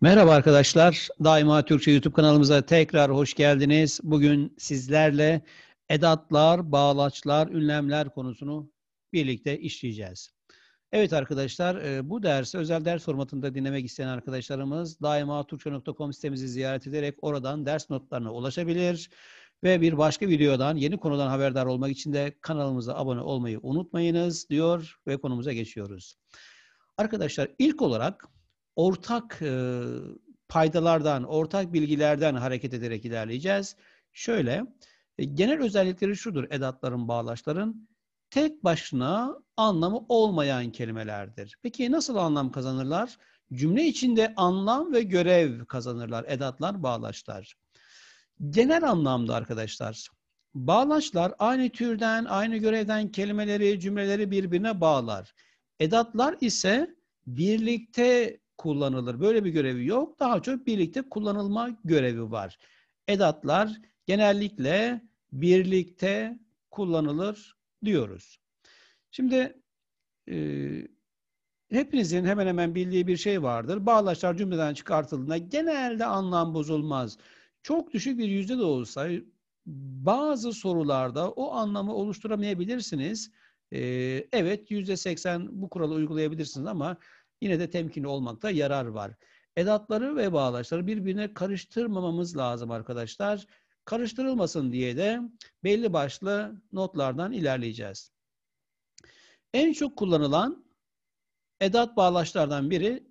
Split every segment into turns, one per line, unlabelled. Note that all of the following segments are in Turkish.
Merhaba arkadaşlar. Daima Türkçe YouTube kanalımıza tekrar hoş geldiniz. Bugün sizlerle edatlar, bağlaçlar, ünlemler konusunu birlikte işleyeceğiz. Evet arkadaşlar e, bu dersi özel ders formatında dinlemek isteyen arkadaşlarımız daima Türkçe.com sitemizi ziyaret ederek oradan ders notlarına ulaşabilir. Ve bir başka videodan yeni konudan haberdar olmak için de kanalımıza abone olmayı unutmayınız diyor ve konumuza geçiyoruz. Arkadaşlar ilk olarak ortak e, paydalardan, ortak bilgilerden hareket ederek ilerleyeceğiz. Şöyle, e, genel özellikleri şudur edatların, bağlaçların. Tek başına anlamı olmayan kelimelerdir. Peki nasıl anlam kazanırlar? Cümle içinde anlam ve görev kazanırlar edatlar, bağlaçlar. Genel anlamda arkadaşlar, bağlaçlar aynı türden, aynı görevden kelimeleri, cümleleri birbirine bağlar. Edatlar ise birlikte kullanılır. Böyle bir görevi yok. Daha çok birlikte kullanılma görevi var. Edatlar genellikle birlikte kullanılır diyoruz. Şimdi e, hepinizin hemen hemen bildiği bir şey vardır. Bağlaçlar cümleden çıkartıldığında genelde anlam bozulmaz. Çok düşük bir yüzde de olsa bazı sorularda o anlamı oluşturamayabilirsiniz. Ee, evet yüzde seksen bu kuralı uygulayabilirsiniz ama yine de temkinli olmakta yarar var. Edatları ve bağlaçları birbirine karıştırmamamız lazım arkadaşlar. Karıştırılmasın diye de belli başlı notlardan ilerleyeceğiz. En çok kullanılan edat bağlaçlardan biri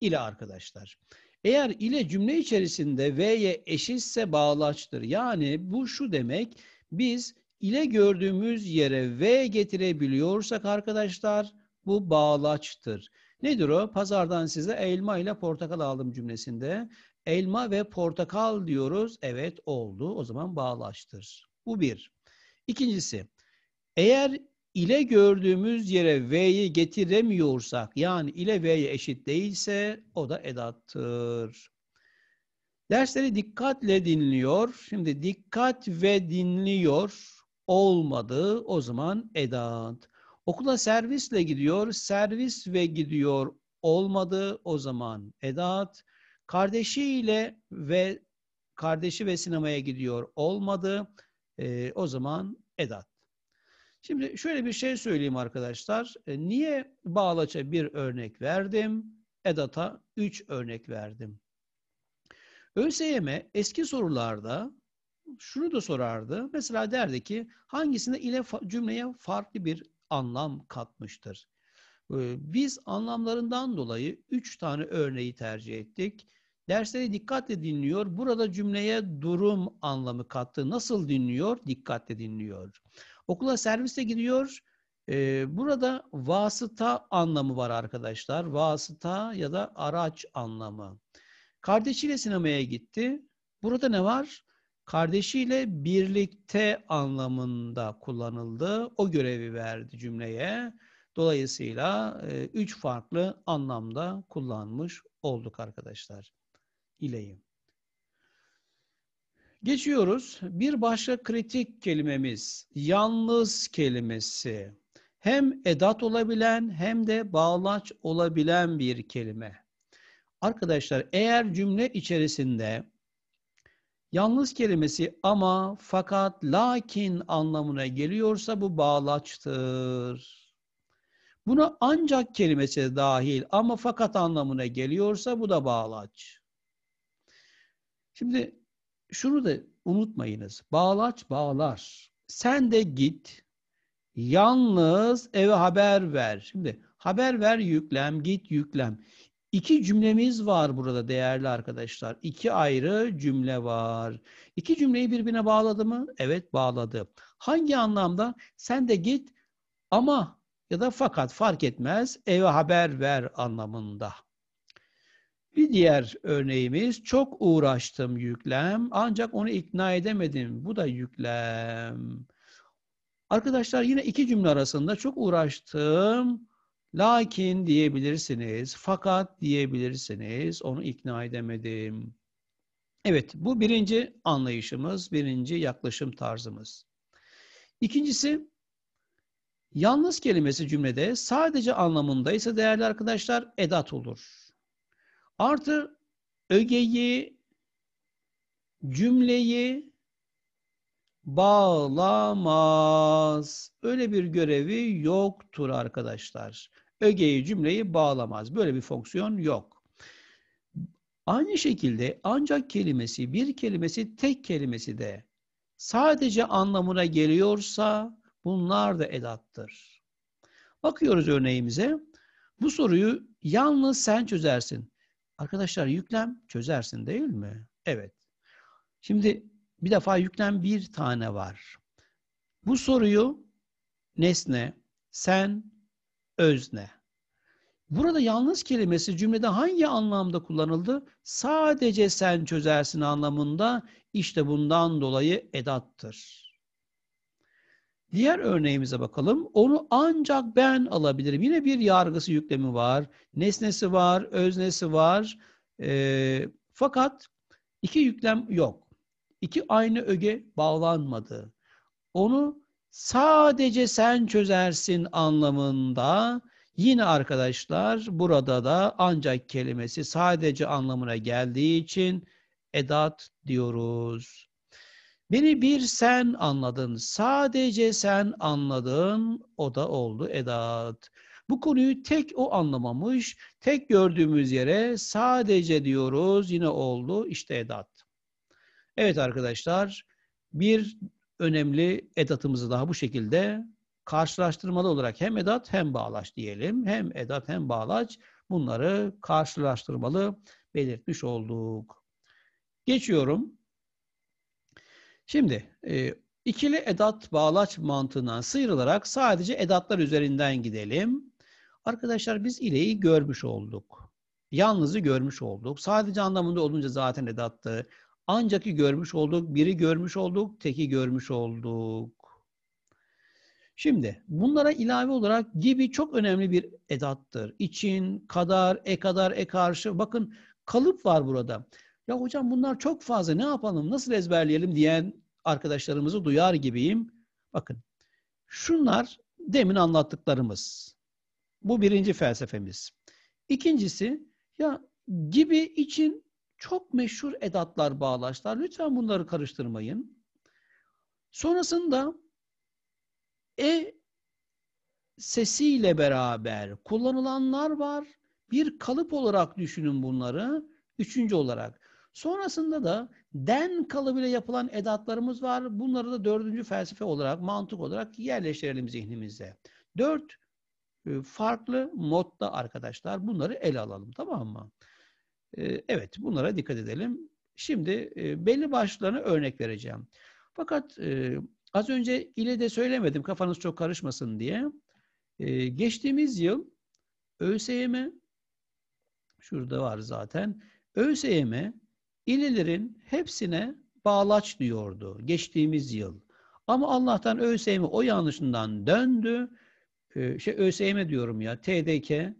ile arkadaşlar. Eğer ile cümle içerisinde V'ye eşitse bağlaçtır. Yani bu şu demek biz ile gördüğümüz yere V getirebiliyorsak arkadaşlar bu bağlaçtır. Nedir o? Pazardan size elma ile portakal aldım cümlesinde. Elma ve portakal diyoruz. Evet oldu. O zaman bağlaçtır. Bu bir. İkincisi, eğer ile gördüğümüz yere V'yi getiremiyorsak, yani ile V'ye eşit değilse o da edattır. Dersleri dikkatle dinliyor. Şimdi dikkat ve dinliyor olmadı o zaman edat. Okula servisle gidiyor, servis ve gidiyor olmadı o zaman Edat. Kardeşiyle ve kardeşi ve sinemaya gidiyor olmadı e, o zaman Edat. Şimdi şöyle bir şey söyleyeyim arkadaşlar. E, niye bağlaça bir örnek verdim, Edat'a üç örnek verdim? ÖSYM e eski sorularda şunu da sorardı. Mesela derdi ki hangisinde ile cümleye farklı bir anlam katmıştır. Ee, biz anlamlarından dolayı üç tane örneği tercih ettik. Dersleri dikkatle dinliyor. Burada cümleye durum anlamı kattı. Nasıl dinliyor? Dikkatle dinliyor. Okula serviste gidiyor. Ee, burada vasıta anlamı var arkadaşlar. Vasıta ya da araç anlamı. Kardeşiyle sinemaya gitti. Burada ne var? kardeşiyle birlikte anlamında kullanıldı. O görevi verdi cümleye. Dolayısıyla e, üç farklı anlamda kullanmış olduk arkadaşlar. İleyim. Geçiyoruz. Bir başka kritik kelimemiz yalnız kelimesi. Hem edat olabilen hem de bağlaç olabilen bir kelime. Arkadaşlar eğer cümle içerisinde Yalnız kelimesi ama, fakat, lakin anlamına geliyorsa bu bağlaçtır. Buna ancak kelimesi dahil ama fakat anlamına geliyorsa bu da bağlaç. Şimdi şunu da unutmayınız. Bağlaç bağlar. Sen de git. Yalnız eve haber ver. Şimdi haber ver yüklem, git yüklem. İki cümlemiz var burada değerli arkadaşlar. İki ayrı cümle var. İki cümleyi birbirine bağladı mı? Evet bağladı. Hangi anlamda? Sen de git ama ya da fakat fark etmez eve haber ver anlamında. Bir diğer örneğimiz çok uğraştım yüklem ancak onu ikna edemedim. Bu da yüklem. Arkadaşlar yine iki cümle arasında çok uğraştım Lakin diyebilirsiniz, fakat diyebilirsiniz, onu ikna edemedim. Evet, bu birinci anlayışımız, birinci yaklaşım tarzımız. İkincisi, yalnız kelimesi cümlede sadece anlamındaysa değerli arkadaşlar edat olur. Artı ögeyi, cümleyi bağlamaz. Öyle bir görevi yoktur arkadaşlar. Ögeyi cümleyi bağlamaz. Böyle bir fonksiyon yok. Aynı şekilde ancak kelimesi, bir kelimesi, tek kelimesi de sadece anlamına geliyorsa bunlar da edattır. Bakıyoruz örneğimize. Bu soruyu yalnız sen çözersin. Arkadaşlar yüklem çözersin değil mi? Evet. Şimdi bir defa yüklen bir tane var. Bu soruyu nesne, sen, özne. Burada yalnız kelimesi cümlede hangi anlamda kullanıldı? Sadece sen çözersin anlamında işte bundan dolayı edattır. Diğer örneğimize bakalım. Onu ancak ben alabilirim. Yine bir yargısı yüklemi var. Nesnesi var, öznesi var. E, fakat iki yüklem yok iki aynı öge bağlanmadı. Onu sadece sen çözersin anlamında yine arkadaşlar burada da ancak kelimesi sadece anlamına geldiği için edat diyoruz. Beni bir sen anladın, sadece sen anladın, o da oldu edat. Bu konuyu tek o anlamamış, tek gördüğümüz yere sadece diyoruz, yine oldu, işte edat. Evet arkadaşlar, bir önemli edatımızı daha bu şekilde karşılaştırmalı olarak hem edat hem bağlaç diyelim. Hem edat hem bağlaç bunları karşılaştırmalı belirtmiş olduk. Geçiyorum. Şimdi e, ikili edat bağlaç mantığından sıyrılarak sadece edatlar üzerinden gidelim. Arkadaşlar biz ileyi görmüş olduk. Yalnızı görmüş olduk. Sadece anlamında olunca zaten edattı. Ancak ki görmüş olduk, biri görmüş olduk, teki görmüş olduk. Şimdi bunlara ilave olarak gibi çok önemli bir edattır. İçin, kadar, e kadar, e karşı. Bakın kalıp var burada. Ya hocam bunlar çok fazla ne yapalım, nasıl ezberleyelim diyen arkadaşlarımızı duyar gibiyim. Bakın şunlar demin anlattıklarımız. Bu birinci felsefemiz. İkincisi ya gibi için çok meşhur edatlar, bağlaçlar. Lütfen bunları karıştırmayın. Sonrasında e sesiyle beraber kullanılanlar var. Bir kalıp olarak düşünün bunları. Üçüncü olarak. Sonrasında da den kalıbıyla yapılan edatlarımız var. Bunları da dördüncü felsefe olarak, mantık olarak yerleştirelim zihnimize. Dört e, farklı modda arkadaşlar bunları ele alalım tamam mı? Ee, evet, bunlara dikkat edelim. Şimdi e, belli başlıklarına örnek vereceğim. Fakat e, az önce ile de söylemedim kafanız çok karışmasın diye. E, geçtiğimiz yıl ÖSYM, şurada var zaten, ÖSYM ililerin hepsine bağlaç diyordu geçtiğimiz yıl. Ama Allah'tan ÖSYM o yanlışından döndü. Şey ÖSYM diyorum ya, TDK,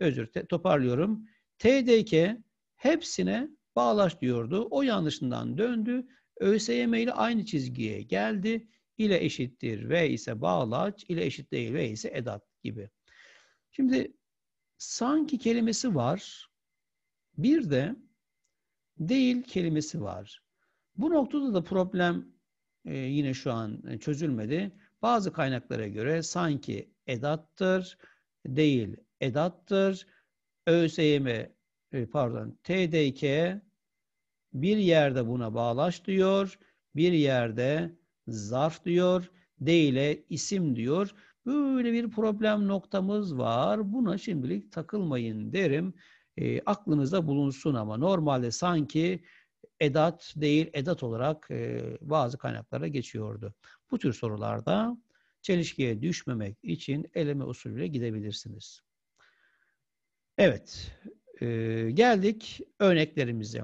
özür toparlıyorum. TDK hepsine bağlaç diyordu. O yanlışından döndü. ÖSYM ile aynı çizgiye geldi. İle eşittir V ise bağlaç, ile eşit değil V ise edat gibi. Şimdi sanki kelimesi var. Bir de değil kelimesi var. Bu noktada da problem e, yine şu an çözülmedi. Bazı kaynaklara göre sanki edattır, değil edattır. ÖSYM e, pardon TDK bir yerde buna bağlaş diyor, bir yerde zarf diyor, D ile isim diyor. Böyle bir problem noktamız var. Buna şimdilik takılmayın derim. E, aklınızda bulunsun ama normalde sanki edat değil edat olarak e, bazı kaynaklara geçiyordu. Bu tür sorularda çelişkiye düşmemek için eleme usulüyle gidebilirsiniz. Evet, ee, geldik örneklerimize.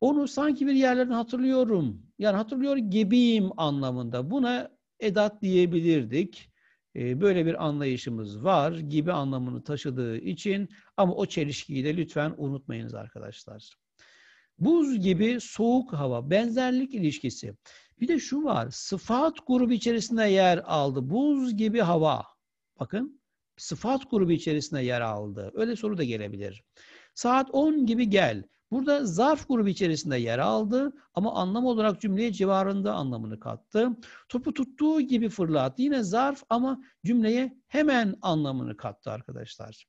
Onu sanki bir yerlerden hatırlıyorum. Yani hatırlıyor gibiyim anlamında. Buna edat diyebilirdik. Ee, böyle bir anlayışımız var gibi anlamını taşıdığı için ama o çelişkiyi de lütfen unutmayınız arkadaşlar. Buz gibi soğuk hava, benzerlik ilişkisi. Bir de şu var, sıfat grubu içerisinde yer aldı. Buz gibi hava. Bakın, sıfat grubu içerisinde yer aldı. Öyle soru da gelebilir. Saat 10 gibi gel. Burada zarf grubu içerisinde yer aldı ama anlam olarak cümleye civarında anlamını kattı. Topu tuttuğu gibi fırlattı. Yine zarf ama cümleye hemen anlamını kattı arkadaşlar.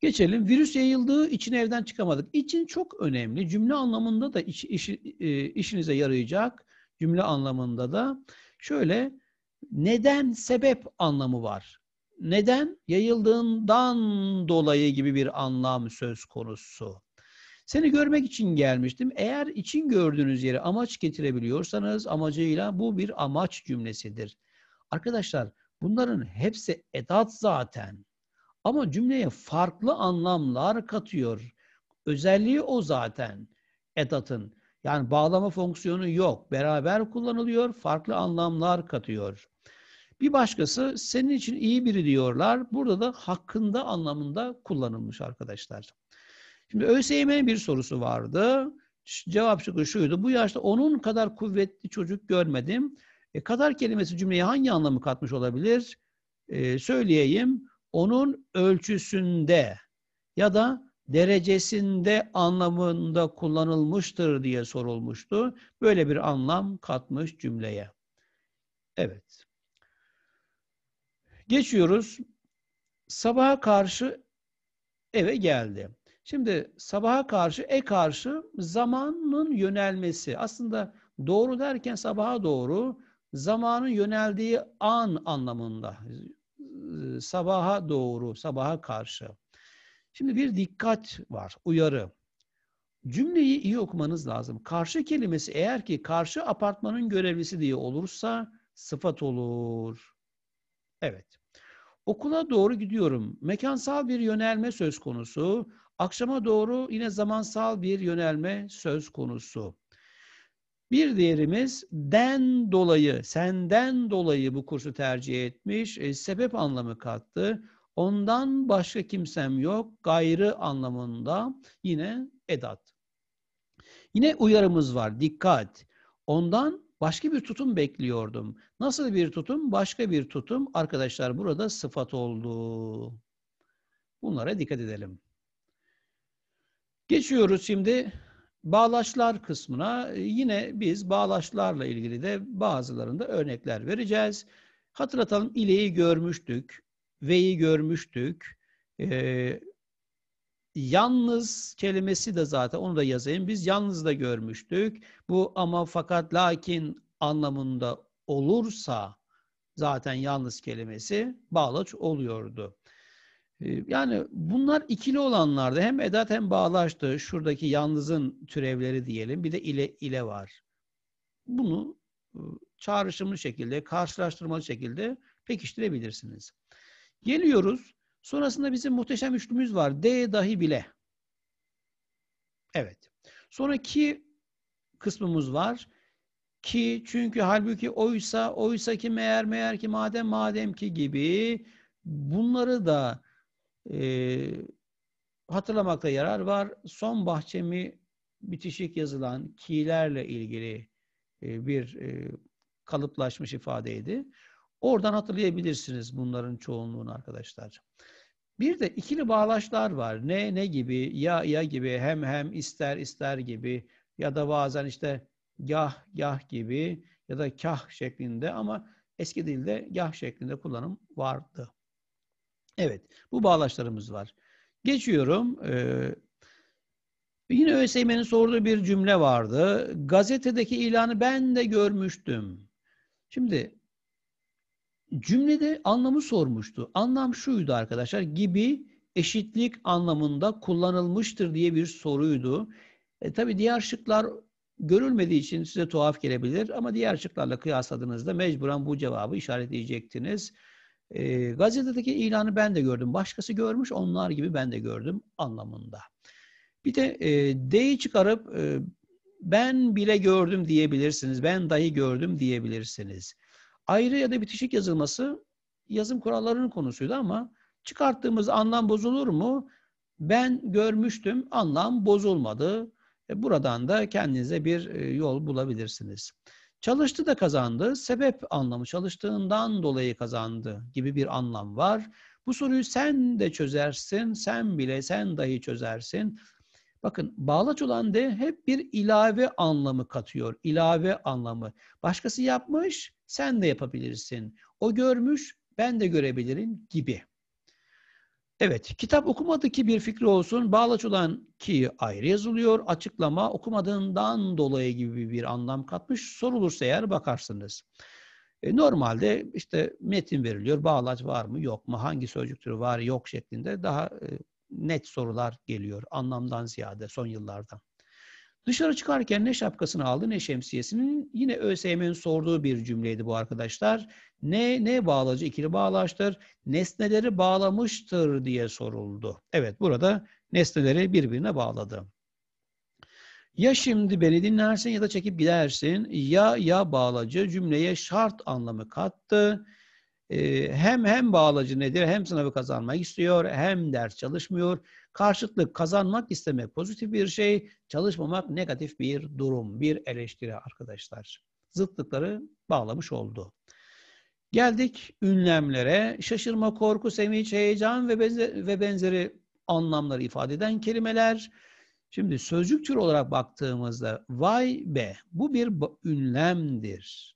Geçelim. Virüs yayıldığı için evden çıkamadık. İçin çok önemli. Cümle anlamında da iş, iş, e, işinize yarayacak. Cümle anlamında da şöyle neden sebep anlamı var neden? Yayıldığından dolayı gibi bir anlam söz konusu. Seni görmek için gelmiştim. Eğer için gördüğünüz yere amaç getirebiliyorsanız amacıyla bu bir amaç cümlesidir. Arkadaşlar bunların hepsi edat zaten. Ama cümleye farklı anlamlar katıyor. Özelliği o zaten edatın. Yani bağlama fonksiyonu yok. Beraber kullanılıyor, farklı anlamlar katıyor. Bir başkası senin için iyi biri diyorlar. Burada da hakkında anlamında kullanılmış arkadaşlar. Şimdi ÖSYM'nin bir sorusu vardı. Cevap şıkkı şuydu. Bu yaşta onun kadar kuvvetli çocuk görmedim. E, kadar kelimesi cümleye hangi anlamı katmış olabilir? E, söyleyeyim. Onun ölçüsünde ya da derecesinde anlamında kullanılmıştır diye sorulmuştu. Böyle bir anlam katmış cümleye. Evet. Geçiyoruz. Sabaha karşı eve geldi. Şimdi sabaha karşı e karşı zamanın yönelmesi. Aslında doğru derken sabaha doğru zamanın yöneldiği an anlamında. Sabaha doğru, sabaha karşı. Şimdi bir dikkat var, uyarı. Cümleyi iyi okumanız lazım. Karşı kelimesi eğer ki karşı apartmanın görevlisi diye olursa sıfat olur. Evet. Okula doğru gidiyorum. Mekansal bir yönelme söz konusu. Akşama doğru yine zamansal bir yönelme söz konusu. Bir diğerimiz den dolayı, senden dolayı bu kursu tercih etmiş, e, sebep anlamı kattı. Ondan başka kimsem yok, gayrı anlamında yine edat. Yine uyarımız var, dikkat. Ondan başka bir tutum bekliyordum. Nasıl bir tutum? Başka bir tutum. Arkadaşlar burada sıfat oldu. Bunlara dikkat edelim. Geçiyoruz şimdi bağlaçlar kısmına. Yine biz bağlaçlarla ilgili de bazılarında örnekler vereceğiz. Hatırlatalım ileyi görmüştük, V'yi görmüştük, e, Yalnız kelimesi de zaten onu da yazayım. Biz yalnız da görmüştük. Bu ama fakat lakin anlamında olursa zaten yalnız kelimesi bağlaç oluyordu. Ee, yani bunlar ikili olanlardı. hem edat hem bağlaçtı. Şuradaki yalnızın türevleri diyelim. Bir de ile ile var. Bunu e, çağrışımlı şekilde, karşılaştırmalı şekilde pekiştirebilirsiniz. Geliyoruz Sonrasında bizim muhteşem üçlümüz var. D dahi bile. Evet. Sonra ki kısmımız var. Ki çünkü halbuki oysa, oysa ki meğer, meğer ki madem, madem ki gibi bunları da e, hatırlamakta yarar var. Son bahçemi bitişik yazılan ki'lerle ilgili e, bir e, kalıplaşmış ifadeydi. Oradan hatırlayabilirsiniz bunların çoğunluğunu arkadaşlar. Bir de ikili bağlaçlar var. Ne ne gibi, ya ya gibi, hem hem ister ister gibi ya da bazen işte gah gah gibi ya da kah şeklinde ama eski dilde gah şeklinde kullanım vardı. Evet, bu bağlaçlarımız var. Geçiyorum. Ee, yine ÖSYM'nin sorduğu bir cümle vardı. Gazetedeki ilanı ben de görmüştüm. Şimdi Cümlede anlamı sormuştu. Anlam şuydu arkadaşlar. Gibi eşitlik anlamında kullanılmıştır diye bir soruydu. E, tabii diğer şıklar görülmediği için size tuhaf gelebilir ama diğer şıklarla kıyasladığınızda mecburen bu cevabı işaretleyecektiniz. E, gazetedeki ilanı ben de gördüm. Başkası görmüş, onlar gibi ben de gördüm anlamında. Bir de e, D'yi çıkarıp e, ben bile gördüm diyebilirsiniz. Ben dahi gördüm diyebilirsiniz. Ayrı ya da bitişik yazılması yazım kurallarının konusuydu ama çıkarttığımız anlam bozulur mu? Ben görmüştüm, anlam bozulmadı. E, buradan da kendinize bir e, yol bulabilirsiniz. Çalıştı da kazandı. Sebep anlamı çalıştığından dolayı kazandı gibi bir anlam var. Bu soruyu sen de çözersin, sen bile, sen dahi çözersin. Bakın bağlaç olan de hep bir ilave anlamı katıyor. İlave anlamı. Başkası yapmış, sen de yapabilirsin. O görmüş, ben de görebilirim gibi. Evet, kitap okumadı ki bir fikri olsun. Bağlaç olan ki ayrı yazılıyor. Açıklama okumadığından dolayı gibi bir anlam katmış. Sorulursa eğer bakarsınız. E, normalde işte metin veriliyor. Bağlaç var mı yok mu? Hangi sözcük türü var yok şeklinde daha e, net sorular geliyor anlamdan ziyade son yıllardan. Dışarı çıkarken ne şapkasını aldı ne şemsiyesinin yine ÖSYM'nin sorduğu bir cümleydi bu arkadaşlar. Ne ne bağlacı ikili bağlaştır, nesneleri bağlamıştır diye soruldu. Evet burada nesneleri birbirine bağladı. Ya şimdi beni dinlersin ya da çekip gidersin. Ya ya bağlacı cümleye şart anlamı kattı hem hem bağlacı nedir hem sınavı kazanmak istiyor hem ders çalışmıyor. Karşıtlık kazanmak istemek pozitif bir şey, çalışmamak negatif bir durum, bir eleştiri arkadaşlar. Zıtlıkları bağlamış oldu. Geldik ünlemlere. Şaşırma, korku, sevinç, heyecan ve, ve benzeri anlamları ifade eden kelimeler. Şimdi sözcük türü olarak baktığımızda vay be bu bir ünlemdir.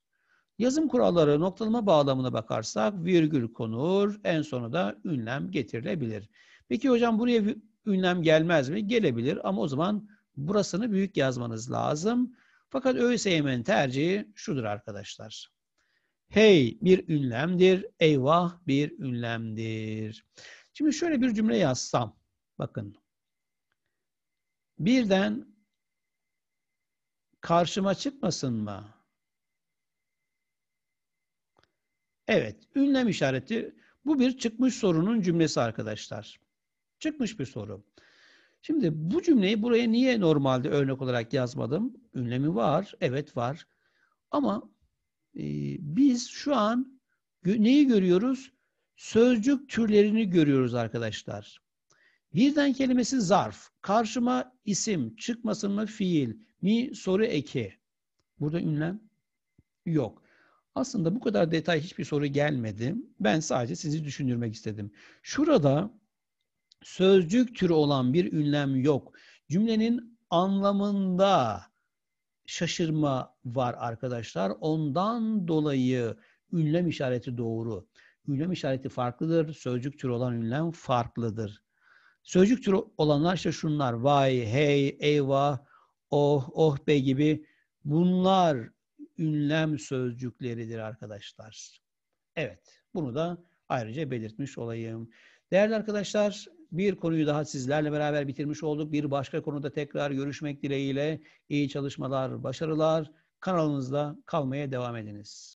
Yazım kuralları noktalama bağlamına bakarsak virgül konur, en sona da ünlem getirilebilir. Peki hocam buraya ünlem gelmez mi? Gelebilir ama o zaman burasını büyük yazmanız lazım. Fakat ÖSYM'nin tercihi şudur arkadaşlar. Hey bir ünlemdir, eyvah bir ünlemdir. Şimdi şöyle bir cümle yazsam, bakın. Birden karşıma çıkmasın mı? Evet, ünlem işareti bu bir çıkmış sorunun cümlesi arkadaşlar. Çıkmış bir soru. Şimdi bu cümleyi buraya niye normalde örnek olarak yazmadım? Ünlemi var, evet var. Ama e, biz şu an neyi görüyoruz? Sözcük türlerini görüyoruz arkadaşlar. Birden kelimesi zarf. Karşıma isim, çıkmasın mı fiil, mi soru eki. Burada ünlem yok. Aslında bu kadar detay hiçbir soru gelmedi. Ben sadece sizi düşündürmek istedim. Şurada sözcük türü olan bir ünlem yok. Cümlenin anlamında şaşırma var arkadaşlar. Ondan dolayı ünlem işareti doğru. Ünlem işareti farklıdır. Sözcük türü olan ünlem farklıdır. Sözcük türü olanlar işte şunlar. Vay, hey, eyvah, oh, oh be gibi. Bunlar ünlem sözcükleridir arkadaşlar. Evet, bunu da ayrıca belirtmiş olayım. Değerli arkadaşlar, bir konuyu daha sizlerle beraber bitirmiş olduk. Bir başka konuda tekrar görüşmek dileğiyle iyi çalışmalar, başarılar. Kanalımızda kalmaya devam ediniz.